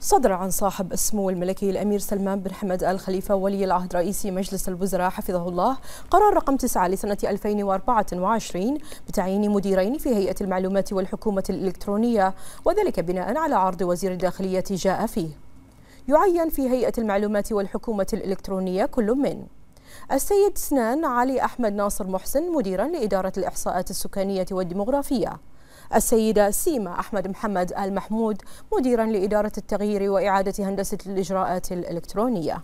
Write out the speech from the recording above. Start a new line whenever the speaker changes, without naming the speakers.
صدر عن صاحب السمو الملكي الأمير سلمان بن حمد آل خليفة ولي العهد رئيس مجلس الوزراء حفظه الله قرار رقم 9 لسنة 2024 بتعيين مديرين في هيئة المعلومات والحكومة الإلكترونية وذلك بناء على عرض وزير الداخلية جاء فيه يعين في هيئة المعلومات والحكومة الإلكترونية كل من السيد سنان علي أحمد ناصر محسن مديرا لإدارة الإحصاءات السكانية والديمغرافية السيدة سيما أحمد محمد المحمود مديرا لإدارة التغيير وإعادة هندسة الإجراءات الإلكترونية